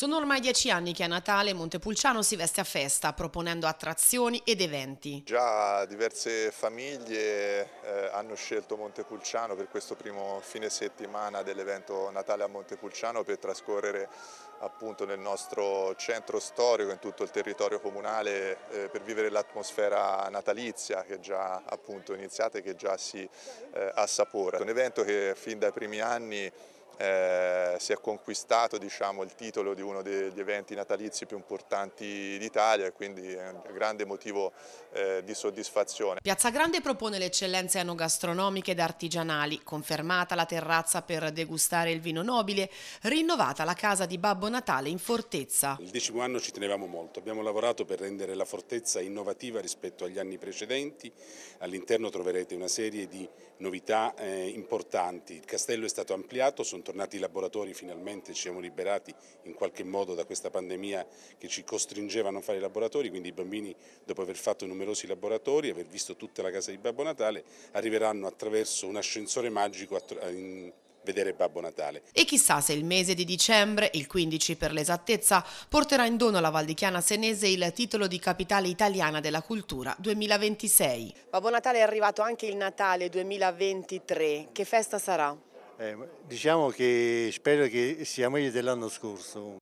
Sono ormai dieci anni che a Natale Montepulciano si veste a festa, proponendo attrazioni ed eventi. Già diverse famiglie eh, hanno scelto Montepulciano per questo primo fine settimana dell'evento Natale a Montepulciano per trascorrere appunto nel nostro centro storico, in tutto il territorio comunale, eh, per vivere l'atmosfera natalizia che è già appunto iniziata e che già si eh, assapora. un evento che fin dai primi anni eh, si è conquistato diciamo, il titolo di uno degli eventi natalizi più importanti d'Italia e quindi è un grande motivo eh, di soddisfazione. Piazza Grande propone le eccellenze enogastronomiche ed artigianali, confermata la terrazza per degustare il vino nobile, rinnovata la casa di Babbo Natale in Fortezza. Il decimo anno ci tenevamo molto, abbiamo lavorato per rendere la Fortezza innovativa rispetto agli anni precedenti, all'interno troverete una serie di novità eh, importanti, il castello è stato ampliato, sono tornati i laboratori, finalmente ci siamo liberati in qualche modo da questa pandemia che ci costringeva a non fare i laboratori, quindi i bambini dopo aver fatto numerosi laboratori, aver visto tutta la casa di Babbo Natale, arriveranno attraverso un ascensore magico vedere Babbo Natale. E chissà se il mese di dicembre, il 15 per l'esattezza, porterà in dono alla Valdichiana Senese il titolo di Capitale Italiana della Cultura 2026. Babbo Natale è arrivato anche il Natale 2023. Che festa sarà? Eh, diciamo che spero che sia meglio dell'anno scorso.